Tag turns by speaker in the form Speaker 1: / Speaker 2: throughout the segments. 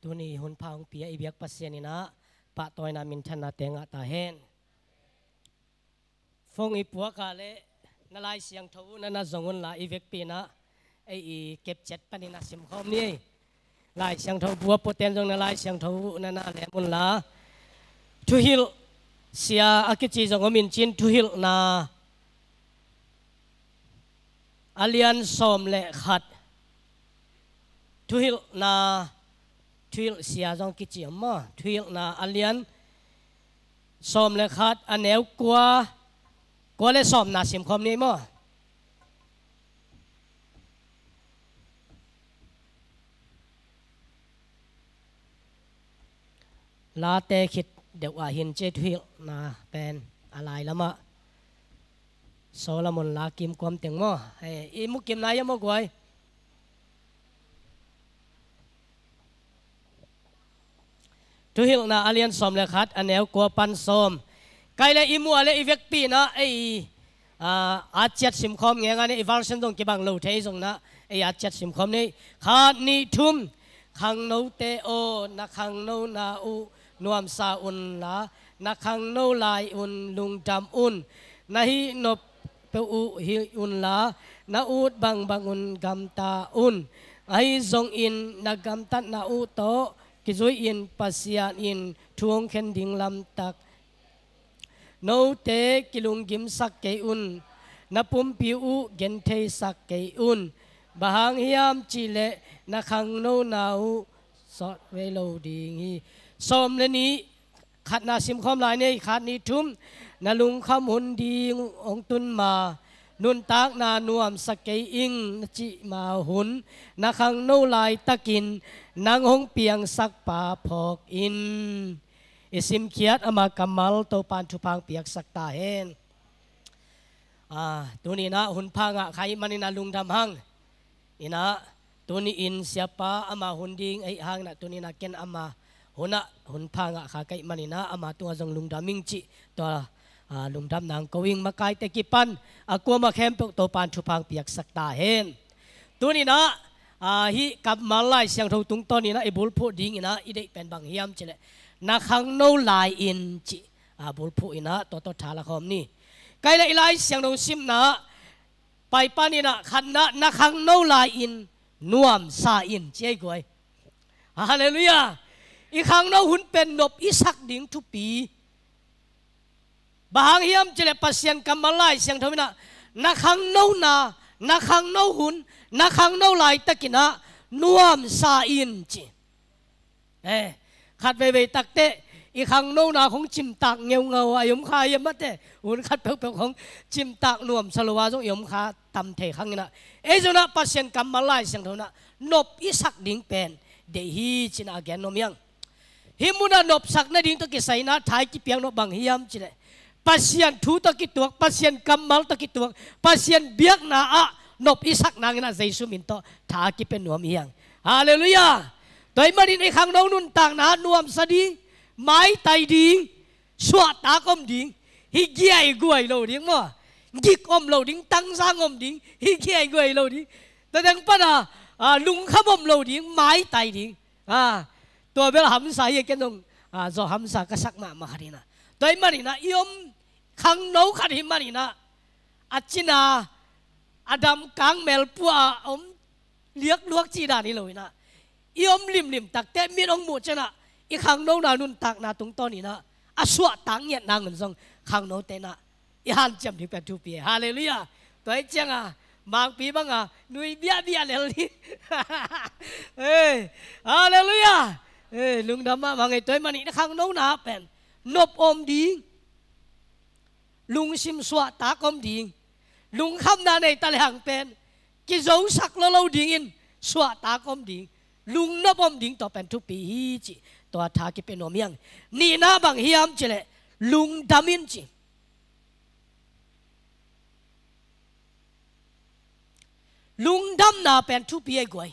Speaker 1: tu ni hun phang pia i biak pasien ina pa toy na min than na tenga ta hen phong i puwa ka le na lai siang thau na na zongun la i vek pina ai e i kep chet pani na sim khom ni lai siang thau puwa poten jong na lai siang thau na na le mun la thu hil sia akichi jong min chin thu hil na alian som le khat thu hil na ทวิลเสียจองกิจิมมทวิลนาอเลียนสอมเลยคัดอันเอวกัวกัวเลยสอมนาเสียมคอมนี้มะลาเตคิดเดี๋ยวว่าเห็นเจทวิลนาเป็นอะไรละมะโซลมอนลากิมความเต็งมะเฮไอ้มุกิมนายยังมั้งกวยทุหิลนาอาเลียนสมเลยรัดอันแนวกัวปันสมไกลเลยอิมัวเลยอีเวกปีนะไออาจ็ดสิมคอมเงี้ยงานไอวาร์ชันตรงกีบังโลเทยสงนะไออาจ็ดสิมคอมนี่ขาดนิทุมขังโนเตโอนักขังโนนาอุนวมซาอุนลานักขังโนลายอุนลุงจำอุนนาฮีนบเปอุฮิอุนลานาอุดบังบังอุนกัมตาอุนไอจงอินนักัมตันนาอุโติจวอินปัสยาอินทวงเข็นดิ่งลำตักโนเตกิลุงกิมสักเกอุนนับปุ่มปิวเกนเทสักเกอุนบางฮิยามจิเลนักขังโนนาวสอดเวโลดีงีสมเลนี้ขัดนาสิมคอมลายเนี่ยขัดนี้ทุ่มนลุงคำหุนดีองตุนมานุนตากนานวมสเกอิงนจิมาหุนนาคังโนลายตะกินนางหงเปียงสักป่าพอกอินอิสิมเคียดอมากรมัลโตปานทุพังเปียกสักตาเฮนอ่าตัวนี้นะหุนพังอ่ะใครมันนาลุงทำหังอินะตัวนี้อินเสียปาอมาหุนดิงไอหังนะตัวนี้นะเกนอมาหุนะหุนพังอ่ะขาไกมันนะอมาตัวจงลุงดามิงจิตัวลุงดำนางกวิงมาไกลแต่กิปันอากัวมาเข้มตโตปานชุพังเปียกสักตาเห็นตัวนี้นะอาฮิกับมาลายเสียงทงตุงตอนนี้นะไอ้บุลพูดิ้งนะอีเด็กเป็นบางเฮียมเจเลยนักขังโนลายอินจิบุลพูอินะตัวตัวทาละคอมนี่ ไกลเลยลาเสียงทงซิมนะไปป้านี่นะขันนะนักขังโนลายอิน นวมซาอินเจ้กวยฮาเลลูยาอีขังโนหุ่นเป็นนบอีสักดิ้งทุปี bahang hiam chile pasien kamalai siang thomina na khang no na na khang no hun na khang no lai takina nuam sa in chi eh khat ve ve takte i khang no na khong chim tak ngeu ngau ayom kha yem mate un khat phek phek khong chim tak nuam salwa jong yom kha tam the khang na e jona pasien kamalai siang thomina nop i sak ding pen de hi chin again nom yang himuna nop sak na ding to ki sai na thai ki piang no bang hiam chile pasien thu to ki tuak pasien kamal to ki tuak pasien biak na a nop isak na ngina jaisu min to tha ki pe nuam hiang hallelujah toy marin ei khang nong nun tang na nuam sadi mai tai ding suat ta kom ding hi giai guai lo ding mo gik om lo ding tang sang om ding hi giai guai lo ding ta dang pa na à, à, lung kham om lo ding mai tai ding à tôi biết hầm sai cái nong à do ham sai cái sắc mà mà harina โดยมันนะยมขังนู้ขันหิมันนะอาจินาอาดัมกังเมลปัวอมเลียกลวกจีดานี่เลยนะยมลิมลิมตักแต่มีองมูชนะอีขังนู้นานุนตักนาตรงตอนนี้นะอาสวะตังเงียนางเงินซองขังนู้เตนะอีฮันจำถึงแปดทูปีฮาเลลูยาตัวเจ้าะบางปีบางอ่ะนุยเบียเบียเลลนี่เฮ้ยฮาเลลูยาเฮ้ยลุงดำมาบางไอ้ตัวมันนี่นะขังนู้นาเป็นนบอมดิงลุงชิมสวะตากอมดิงลุงคำนาในตะลังเป็นกิจสักลเลาดิงอิน สวะตากอมดิงลุงนบอมดิงต่อเป็นทุปีฮีจิตัวทากิเป็นอมยังนี่นาบังฮิยามจิเลลุงดามินจิ ลุงดำนาเป็นทุปีอกวย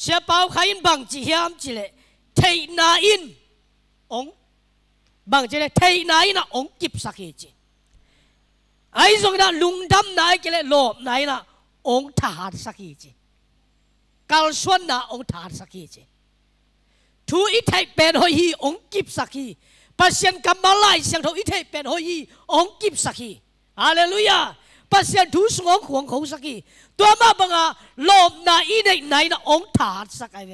Speaker 1: เื่อเปล่าใครอินบังจิฮิยามจิเลเทนาอินองบางเจเลเทนยนะองกิบสักเจไอ้ส่งนั้นลุงดำนายนเลหลบนายนะองทหารสักเอจีกาลส่วนนะองทหารสักเอจีทูอิทัยเป็นหอยองกิบสักยีปัสเซยนกัมมาไลเสียงทูอิทัยเป็นหอยองกิบสักยีฮาเลลูยาปัสเซยนทูสงองขวงขางสักยีตัวมาบังอาลบนาอีในไหนนะองทหารสักไอเว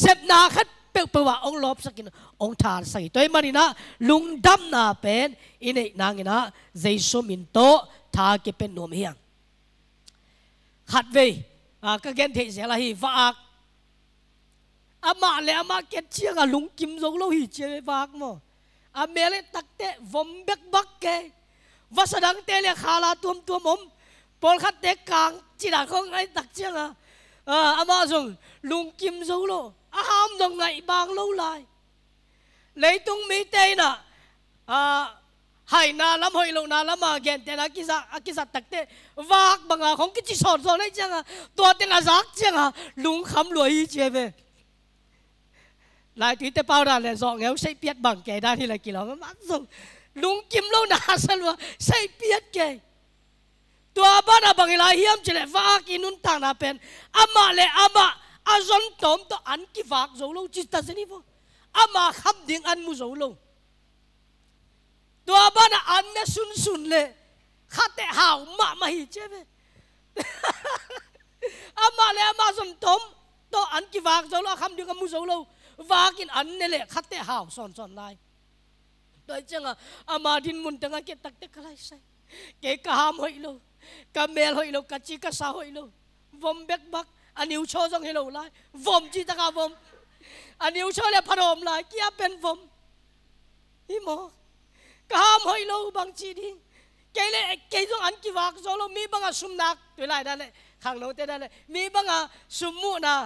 Speaker 1: เสพนาคัดเปลวเปล่า องลบสักยีองทานใส่ตัวมันนะลุงดำนาเป็นอินเอกนางนะเจสุมินโตทาเก็เป็นนวมเฮียงขัดเวก็เกณฑ์เทเสลาฮีฟากอามาเลยอามาเกณฑ์เชียงลุงกิมจงโลหิเชียงฟากมั้งอาเมเลตักเตะวมเบกบักเกวัสดังเตะเลยขาลาตัวมตัวมมปอลขัดเตะกลางจีดังของไอ้ตักเชียงอ่ะอามาจงลุงกิมจงโลอาหามจงไงบางโลลาย lấy tung mi tê na à hay na lắm hồi lâu na lắm mà gen tê na kia dạ, sa kia sa dạ tắc tê vác bằng à không cái chỉ sọt rồi đấy chăng à tua tê là rác chăng à lúng khắm lùi chơi về lại tùy tê bao đà là dọn ngéo xây biết bằng kẻ đa thì là kỳ lắm mắt dùng lúng kim lâu nà sân vào xây biết kẻ tua ba na bằng là hiếm chỉ là vác in nun tàng na pen ama le à azon tom to ăn kí vác dấu lâu chỉ ta sẽ đi vô ama khắp điện an mu dấu lâu tua ba na ăn na sun sun lệ khát tệ hào mà mà hi chế về ama lệ ama som tom to ăn kí vạc dấu lâu khắp điện an mu dấu lâu vạc in ăn nè lệ khát tệ hào son son lại tôi chẳng à ama din mun tanga kia tắc tắc lại say cái cả ham hội lâu cả mel hội lâu cả chi cả sa hội lâu vom bek bak anh yêu cho rằng hello lại vom chi ta cả vom อันนี้ช่วยเลยพนมลายเกียเป็นผมอีหมอกามให้เราบางทีนี่เกลเลยเกยงอันกี่วักโซโลมีบางสุมนักตัวไรได้เลยขังเราเตได้เลยมีบางสุมมูนะ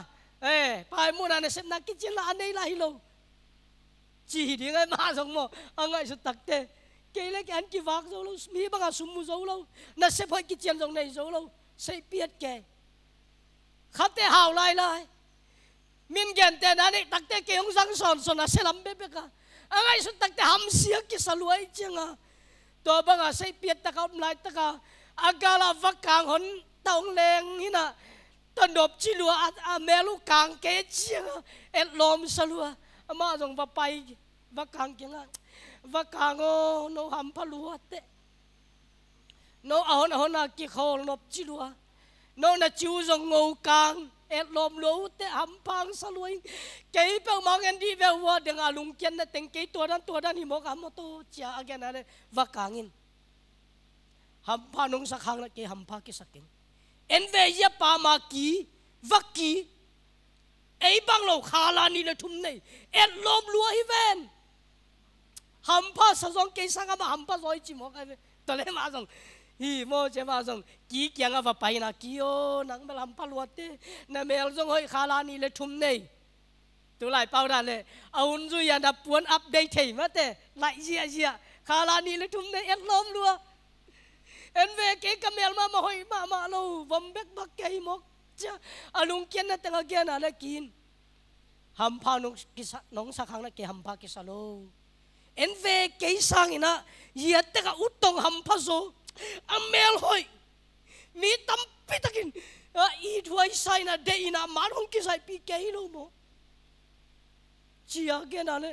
Speaker 1: เอ้ไปมูนะเนี่ยสนักกิจละอันนี้ไรเราจีดีไงมาสงมออังไงสุดตักเต cái lấy cái anh kia vác dấu lâu mi bằng à sum mu dấu lâu nó sẽ phải cái chuyện dòng này dấu lâu sẽ biết kề khát thế hào lại lại min gen te na ni tak te ke hong sang son son na selam be be ka angai su tak te ham sia ki saluai chenga to ba ga sei piet ta ka lai ta ka agala vakang hon taung leng na, tân đột chi lúa à, à mẹ lu càng kế chiang et lom sa lúa à, mà dòng và bay và càng kia và càng ô nó hầm pha lúa tệ nó ở nó là kia khô lột chi lúa nó là chiu dòng ngô càng et lom lo te ham pang sa luin ke pe mang en di ve wa de nga lung ken na teng ke to dan to dan hi mo ka mo to cha again ale va kangin ham pa nong sa khang na ke ham pa ke sakin en ve ya pa ma ki va ki ei bang lo kha la ni le thum nei et lom lua hi ven ham pa sa jong ke sang ma ham pa zoi chi mo ka ve to le ma jong hi mo che ma song ki kyang va pai na ki o nang ba lam pa lo te na mel song hoi kha la ni le thum nei tu lai pau da le aun zu ya da puan update thei ma te lai zia zia kha la ni le thum nei et lom lua en ve ke ka mel ma ma hoi ma ma lo vom bek bak ke mo cha alung kien na tanga kien na le kin ham pha nong sa nong sa khang na ke ham pha sa lo en ve ke sang ina yet te ka utong ham pha zo so amel hoi mi tam pitakin a i duai sai na de ina marong ki sai pi ke lo mo chia gen e le,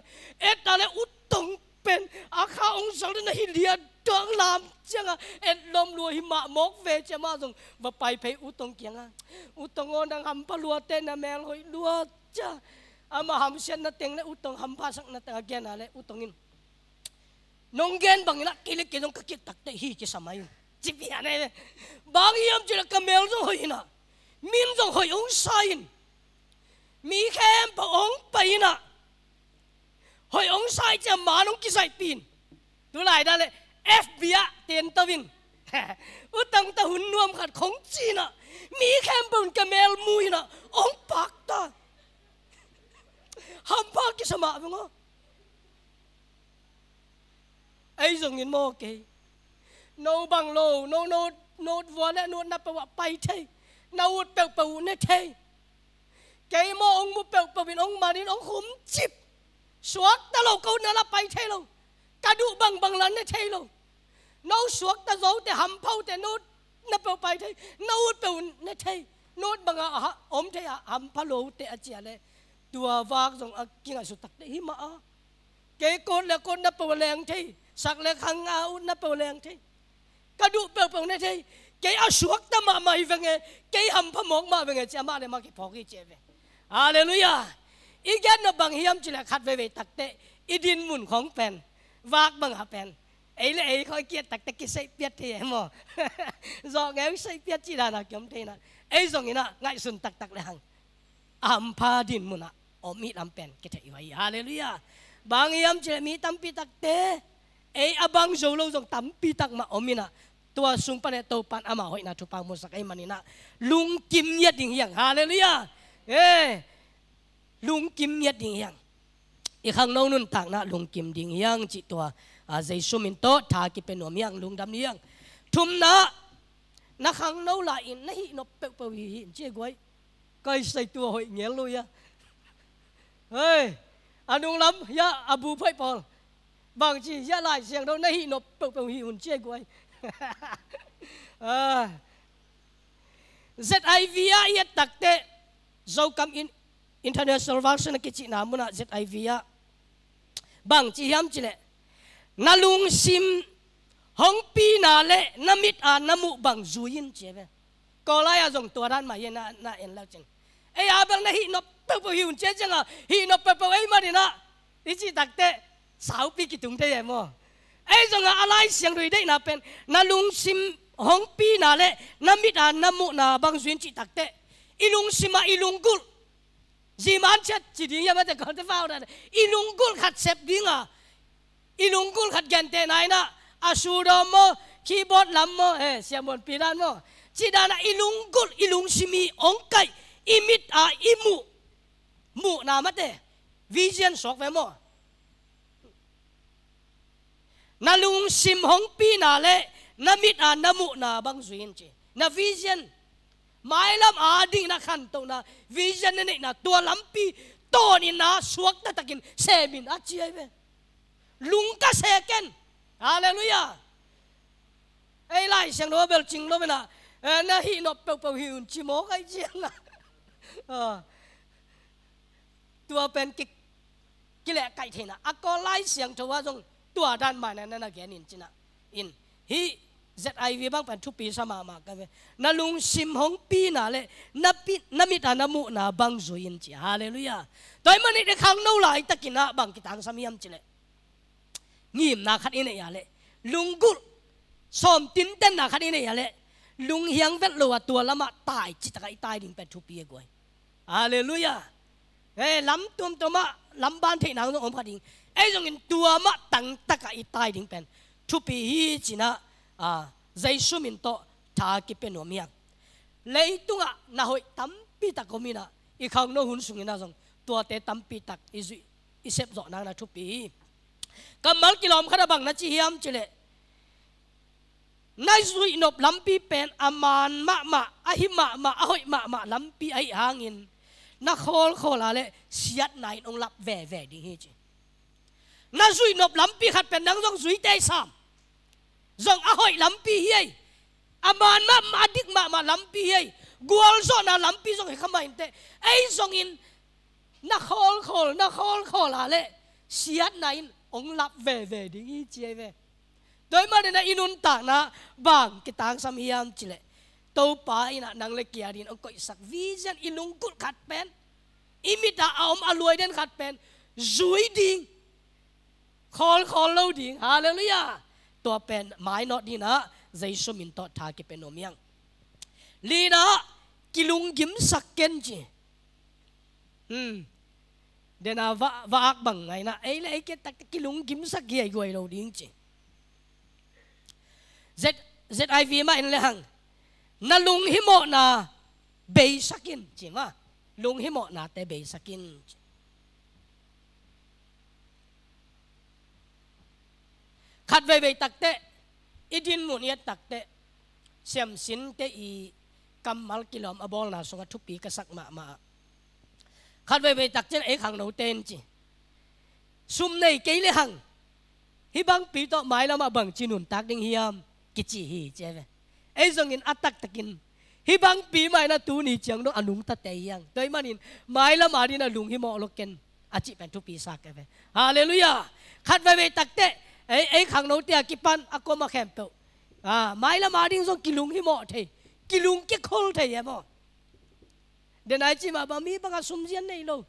Speaker 1: et ane utong pen a kha ong sal na hi lia dang lam chang a et lom lu hi ma mok ve che ma dung va pai pe utong kiang a utong on dang ham pa lu te na mel hoi lu cha ama ham sen na teng na utong ham pa sak na ta gen ane utong in น้องเกนบางอย่างกิเลกิจงกคิดตักเตหีกิสมัยจีบยานเบางยามจุลกเมลจงหอยนะมิมจงหอยองสายนมีแคมปองไปนะ หอยองสายจะมาลงกิใส่ปีนตดูลายได้เลยเอฟบีอาเตียนตะวินอุตังตะหุนนวมขัดของจีนะ มีแคมปองกเมลมุยนะองปักตาฮหำพากิสมาบงอไอ้ส่งเงินโมกเกโนบังโล โนโนโนดวันและนวดนับประวัติไปเทนาวดเปลวประวุเนเทไกโมองมุเปลวประวินองมาดินองขุมจิบสวกตะโลกเเอานละไปเทลงกระดูบังบังลันเน่เทลงนาสวกตะโลแต่หำเผาแต่นวดนับประวัติไปเทนาวดเปลวเน่เทนวดบังอาฮะอมเทอะหำพะโลแต่อาเจียเลตัววากส่งอักกิงอสุตักได้หิมะเกย์โกนและโกนนับประวัติแรงเท sắc lệ khăng áo na bầu lệ thế cả đủ bầu bầu thế cái áo suốt ta mà mày về nghe cái hầm phá mỏng mà về nghe cha mà để mà cái phò cái chế về Hallelujah ý kiến nó bằng hiếm chỉ là khát về về tắc tệ ý điên muốn khóng pen vác bằng hạ pen ấy là ấy khỏi kia tắc tệ cái xây biết thì em mà do nghe xây biết chỉ là nào kiếm thế nào ấy rồi nghe nào ngại sùn tắc tắc là hàng am pha điên muốn à ôm mi làm pen cái thầy vậy Hallelujah bằng hiếm chỉ là mi tâm pi tắc tệ ai abang zo lo zong tam pi tak ma omina tua sung pan to pan ama hoi na chupang mo sakai manina lung kim yat ding yang hallelujah eh lung kim yat ding yang i khang nong nun tak na lung kim ding yang chi tua a zai sumin to tha ki pe nom yang lung dam yang thum na na khang nâu lại in na hi no pe pe hi hin che goi kai sai tua hoi nghe lo ya hey anung à lam ya abu à phai pol bằng chỉ ra lại xiềng đâu nay nó bực bực hì hồn chê của anh à. ZIVA yết tắc tệ dâu cam in international version cái chị nào muốn là ZIVA bằng chỉ hiếm chỉ lệ na lung sim hong pi na lệ na mít à na mu bằng duyin chế về có lại à dùng tua đan mà hiện na na en lạc chừng ấy à bằng na hi nó bực bực hì hồn chê chừng à hi nó bực bực ấy mà đi na đi chỉ đặc tệ สาวปีกิตุงได้ยังมั้งไอ้จงอะไรเสียงดุยได้น่าเป็นน่าลุงซิมหองปีนาเล่น่ามิดาน่ามุนาบางส่วนจิตตักเตะอีลุงซิมาอีลุงกุลจีมันเช็ดจีดิ้งยังไม่แต่ก่อนจะฟ้าวนั่อีลุงกุลขัดเซฟดิ้งอ่ะอีลุงกุลขัดแกนเตนายนะอาสูดอมอคีย์บอร์ดลำมอเฮ้เสียงบนปีรันนมจีดานะอีลุงกุลอีลุงซิมีองไก่อีมิดอาอีมุมุนาไม่เตวิเชียนสอกไว้ม na lung sim hong pi na le na mit a na mu na bang zuin chi na vision mai lam a ding na khan to na vision ne na tua lam pi to ni na suak ta takin se min a chi ai be lung ka se ken hallelujah ai lai sang lo bel ching lo na e, na hi no pe pe hi un chi mo kai chi na ah. tua pen ki ki le kai the na a ko lai sang to wa jong ตัวด้านมานั้นนั่นแกนินจินะอินฮีเจ็ดไอวีบางเป็นทุปีสมามากันนั่นลุงซิมหงปีน่ะเลยนับปีนับมิตานับมุน่ะบังจุยินจีฮาเลลูยาแต่มันนี่เด็กขังนู้ไหลตะกินะบังกิตังสมิยมจิเลยงีมนาขันอินเนียเลยลุงกุลสอมตินเต้นนาขันอินเนียเลยลุงเฮียงเวทลัวตัวละมาตายจิตกอยตายดิ่งเป็นทุปีกวยฮาเลลูยาเฮ้ลำตัวตัวมาลำบ้านเทนังต้องอมขัดอิง ai dùng in tua mà tăng tất cả ít tai đình pen thu pi hi chỉ na à dây số mình to thả kí pen nuông miang lấy tung à na hội tắm pi tắc của mi na ít không nó hun sung na dùng tua té tắm pi tắc ít duy ít xếp dọn năng là thu pi cầm mấy km khát bằng na chi hiam chỉ lệ nai duy nộp lắm pi pen aman mạ mạ ahi mạ mạ ahoi mạ mạ lắm pi ấy in na khol khol à lệ siết nai ông lặp vẻ vẻ đi hết chứ na zui nộp lắm pi khát pen nang dòng zui te sam dòng a hội lắm pi hiê aman ma ma dik ma ma lắm pi hiê gual zo na lắm pi dòng khăm in te ai dòng in na khol khol na khol khol à lệ siat na in ông lặp về về đi ý chia về đối mà đến inun ta na bang cái tang sam hiam chile lệ tàu pa ina nang le kia đi à ông coi sắc vision inung cút khát pen imita aom aluai den khát pen zui ding คอลคอลเลดิงฮาเลลูยาตัวเป็นไม้นอดีนะเจสุมินตอทากิเป็นโนมียงลีนะกิลุงกิมสักเกนจีอืมเดนาวะวะอักบังไงนะไอ้เลยไอ้เกตักกิลุงกิมสักเกียกวยเราดิ้งจี Z ZIV ma in lehang na lung himo na beisakin chima lung himo na te beisakin ขัดไว้ไตักเตะอิดินมุนเอียตักเตะเสียมสินเตะอีกำมัลกิลอมอบอลนาสงทุปีกสักมามาขัดไว้ไตักเจนเอขังโนเตนจีซุมในเกลหังฮิบังปีต่อไม้แล้มาบังจีนุนตักดิ่งเฮียม กิจิฮีเจ้เวเอ้ทรงินอัตักตะกินฮิบังปีใหม่นะตูนีเจียงโนอนุงตะเตียงโดยมันินไม้แล้มาดินะลุงฮิมอลกเกนอาจิเป็นทุปีสักเวฮาเลลูยาขัดไว้ไตักเตะ ấy ấy khang nấu tia kí pan ako mà khem tàu à mai là mà đinh zong kilung hi mọ thầy lùng cái khôn thầy em mọ đến ai chỉ mà bà mi bằng sum diễn này lâu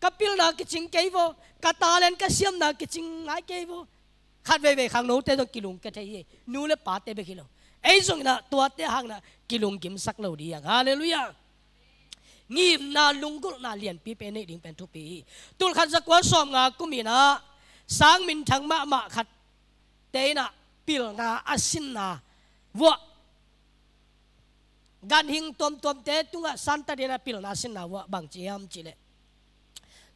Speaker 1: kapil na cái chính cái vô ta lên cái xiêm na cái chính ngái cái vô khát về về khang nấu tia zong kilung cái thầy nu le pa te bê khi lâu ấy zong na tua te hàng na lùng kiếm sắc lâu đi à hallelujah nghiêm na lung gul na liền pi pe ne ding pen thu pi tul khan sa kwa som nga kumina sang min thang ma ma khat te na pil na asin na wo gan hing tom tom te tunga santa de na pil na asin na wo bang chiam chile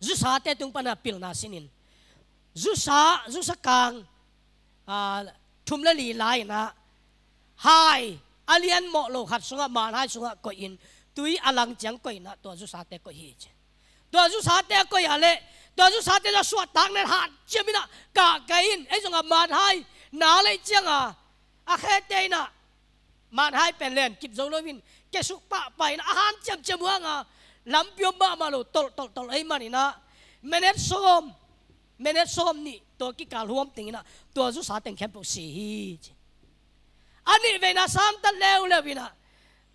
Speaker 1: zu sa te tung pa na pil na sinin zu sa zu sa kang à thum la li lai na hai alian mo lo khat sunga man hai sunga ko in tui alang chang ko na to zu sa te ko hi che to zu sa te ko ya le ตอยสุสาเจะสวดตักในหาดเชื่อมินะกะเกินไอ้สงมาไทยนาเลยเจียงอ่ะอาเคเตนะมาไทยเป็นเลนกิบจงโนวินแกสุปะไปนะอาหารเจียมเจียมว่างอ่ะลำพิมยบ้ามาลุตลตลตลไอ้มันนี่นะเมเนสโซมเมเนสโซมนี่ตัวกิการรวมติงนะตัวสุสานแต็งแคมปสีอันนี้เวนาสามตันเลวเลวินะ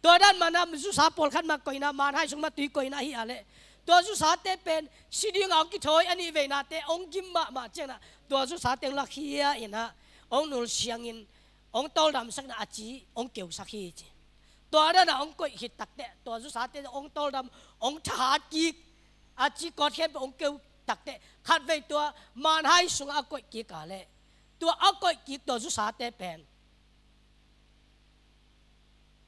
Speaker 1: ตัวด้านมานำสุสาปอลขันมาก่อยนะมาไทยสงมาตีก่อยนะฮีอะไรตัวจุสาเตเป็นสิ่ง่เอากิทอยอันนี้เวนาเตองกิมมามาเจนะตัวจุสาเตงลักเฮียอ็นะองนุลเสียงอินองตอลดำสักนาจีองเกียวสักฮีจตัวนั้นองกยหิตตักเตตัวจุสาเตองตอลดำองชากีอาจีกอดเข้มองเกียวตักเตขัดไว้ตัวมานให้สุงอากอยกีกาเลตัวอากอยกีตัวจุสาเตเป็น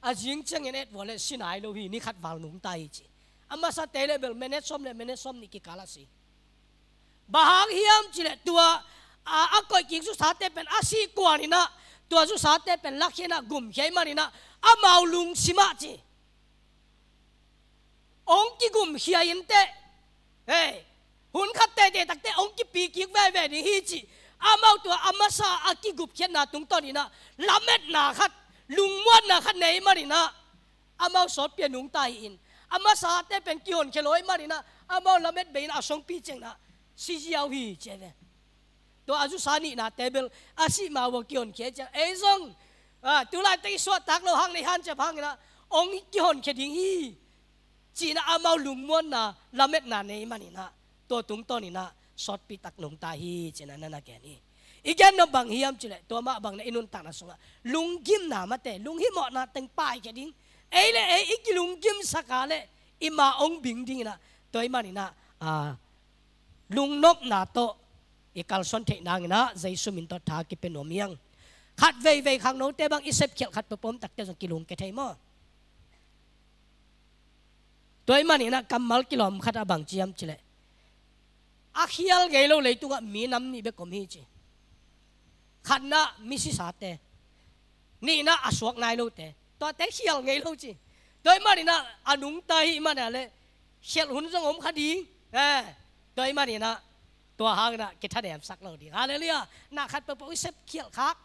Speaker 1: อาจิงเจงเอ็ดวอลเลยสินายโลวีนี่ขัดวางหนุงไตจีอามาสาเตเลเบลเมเนซอมเลเมเนซอมนี่กิกาลาสิบาฮังฮิมจิเลตัวอาก็ยิงสุสาเตเป็นอาศิกวานินะตัวสุสาเตเป็นลักเฮนะกุมเฮมานินะอามาลุงสิมาจีองกิกุมเฮียินเตเฮหุนขัดเตเตตักเตองกิปีกิกแวแวดิฮิจิอามาตัวอามาซาอากิกุบเฮนะตุงตอนินะลาเอมตนาขัดลุงวันนาขัดเนยมานินะอามาสดเปียหนุงตายอินอามาสาเตเป็นกิ่อนเคลอยมารินะอามาละเม็ดเบนอาสงปีเจงนะซีจีเอาฮีเจเวตัวอาจุสานีนะเทเบิลอาศิมาวกิ่อนเคเจเอซงอ่าตุลาตีสวดตักโลหังในหันจะพังนะองกิ่อนเคดิงฮีจีนะอามาลุงมวนนะละเม็ดนานเนมานินะตัวตุงต้นนะสอดปีตักลงตาฮีเจนันนันแกนี่อีกแกนบางฮิยมจุเลตัวมาบางในอินุนตักนะสงะลุงกิมนามาเตลุงฮิมอ่นาเตึงป้ายแคดิ้งเอ้เลยเอ้กิลุงกิมสักการเลยอีมาองบิงดิงนะตัวอิมานี่นะอ่าลุงนกนาโตอีกาลสนเทนางนะใจสุมินตัวทากิเป็นอมียงขัดเวยเวยขังโนเตบังอิเซบเขียวขัดปปมตักเตสังกิลุงเกทัยมอตัวอิมานี่นะกัมมัลกิลอมขัดอบังจียมจิเลอาขี้ยลไงโลาเลยตัวมีน้ำนี่เบกมีจิขันนะมิสิสาเตนี่นะอสวกนายเรเตตัวเต่เขียวไงเราจีโดยมานี่นะอนุงตายมาเนี่ยเลยเชียวหุ่นสงมคดี เออ โดยมานี่นะตัวหางนะกิจทันแหมสักเราดีฮาเลลูยานาคัดเป็นผูเซฟเขียวคัก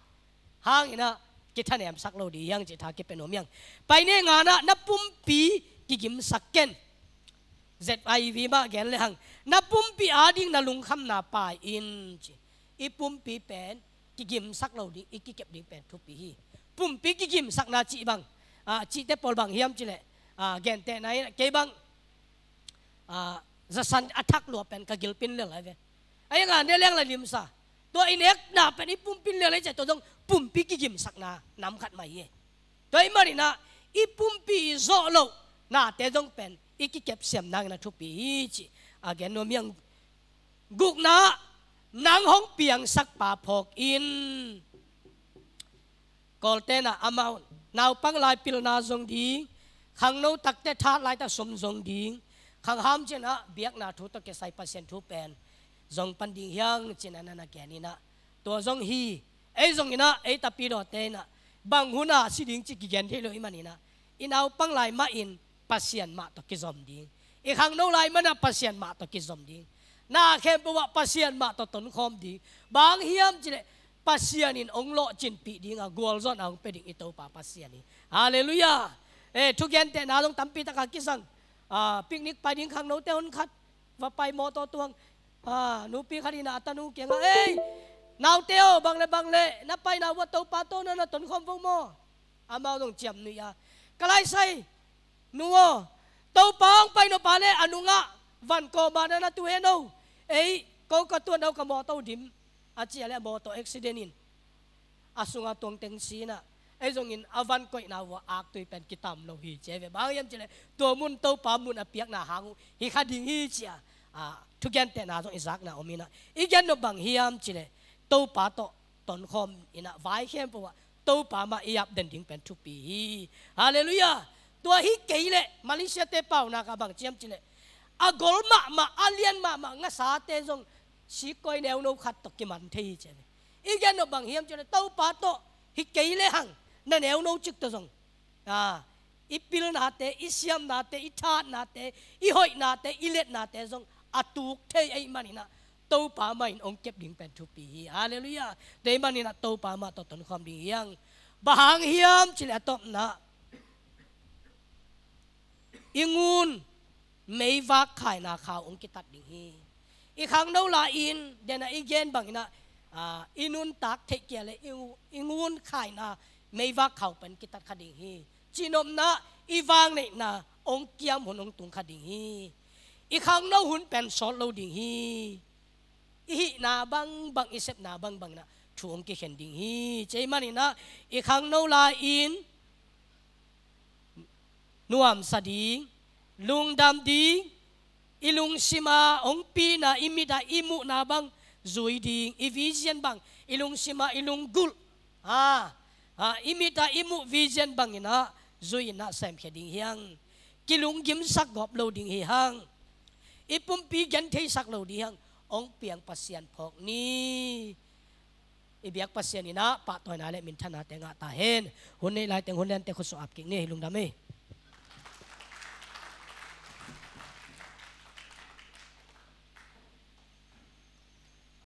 Speaker 1: หางน่ะกิจทันแหมสักเราดียังจิทากิเป็นหอมยังไปเนี่ยงานนะนับปุ่มปีกิกิมสักเกน ZIV มาแกนเลยหังนับปุ่มปีอาดิ้งน่งลุงคำนาป่ายอินจีอีปุ่มปีแปนกิกิมสักเราดี อีกิเก็บดีเป็นทุกปีปุ่มปีกิกิมสักนาจีบังอ่าจีเตปอลบังเฮียมจิเลอ่าแกนเตไหนเกบังอ่าจะสันอัทักหลวเป็นกะกิลปินเรือะไรเนี่ยไอ้งานเนี่ยเลี้ยงอะลิมซาตัวอินเอ็กหนาเป็นอีปุ่มปินเรื่องอะไรจะตัวต้องปุ่มปีกิกิมสักนา น้ำขัดม่เย่ตัวไอ้มารีนาอีปุ่มปีโซโลนาเตต้องเป็นอีกิเก็บเสียมนางนะทุปีจีอาแกนโนมียงกุกนานางห้องเปียงสักป่าพอกอินกอลเตน่ะอามาวนาวปังลายพิลนาจงดีขังโนตักเตทาลายตะสมจงดีขังหามเจนะเบียกนาทุตะเกใส่เปอร์เซนต์ทุเป็นจงปันดิ่งยังเจนันันแกนีนะตัวจงฮีไอจงน่ะไอตาปีดอเตน่ะบางหุน่ะสิดิ่งจิกิเกนเทเลยมันนี่นะอินเอาปังลายมาอินเปอร์เซนต์มาตะกิจอมดีอีขังโนลายมันนะเปอร์เซนต์มาตะกิจอมดีน้าเข้มปวะเปอร์เซนต์มาตะตนคอมดี บางเฮียมเจน pasian in ong lo chin pi ding a gol zon ang pe ding ito pa pasian ni hallelujah eh tu gen te na dong tampi ta ka kisang a ah, picnic pa ding khang no te on khat và pai mo to tuang a ah, nu pi khari na ta nu keng a ei nau teo bang le bang le na pai na wa to pa to na na ton khom vong mo amao dong chiam nu ya kalai sai nuo to pa ong pai no pa le anunga van ko ba na na tu he no ei ko ka tu no ka mo to dim achi ale bo to accident in asunga tong teng sina ezong in avan koi na wa ak tui pen kitam lo hi che ve bang yam chile to mun to pa mun a piak na hangu hi kha ding hi chia a tu gen te na zong izak na omina i gen no bang hiam chile to pa to ton khom ina vai khem po to pa ma i ap den ding pen tu pi hi hallelujah ตัวฮิเกยเลยมาเลเซียเตเป่านะครับบางเจียมจิเลยอากอลมามาอาเลียนมามางั้นสาเตซงชีก้อยแนวโนขัดตกกิมันทีเจนอีกอย่างนบางเฮียมเจนเต้าป่าโตฮิกเกยเลหังนั่นแนวโนจึกตัวสงอ่าอีพิลนาเตอีเซียมนาเตอีชาตนาเตอีหอยนาเตอีเล็ดนาเตสงอตุกเทยไอมันนี่นะเต้าป่ามาอินองเก็บดิ่งเป็นทุปีฮาเลลูยาเตมันนี่นะเต้าป่ามาต่อตนความดียังบางเฮียมเจนตบนะอิงูนไม่วักไข่ยนาขาวองค์กิตัดดิ่งฮีอีขังนู้ลาอินเดนะอีเย็นบางนะอ่าอินุนตักเทเกลเลอิงูนขายนะ ไม่ว่าเขาเป็นกิตตคดิงฮีจีนมนะอีวางในนะองเกียมหุ่นองตุงคดิงฮีอีขังนู้หุ่นเป็นสอดเราดิ่งฮีอีนาบังบังอีเซปนาบังบังนะช่วงกิเห็นดิ่งฮีใจมันนะอีขังนู้ลาอิน นวมสดีลุงดำดี ilung sima ong pina imida imu na bang zuiding ivision bang ilung sima ilung gul ha ha imita imu vision bang ina zui na sem heding hiang kilung gim sak gop lo hi hang ipumpi gan thei sak lo di hang ong piang pasien phok ni ibiak pasien ina pa toy na le min thana te nga ta hen hun nei lai teng hun len te khu ap king ni hilung dam e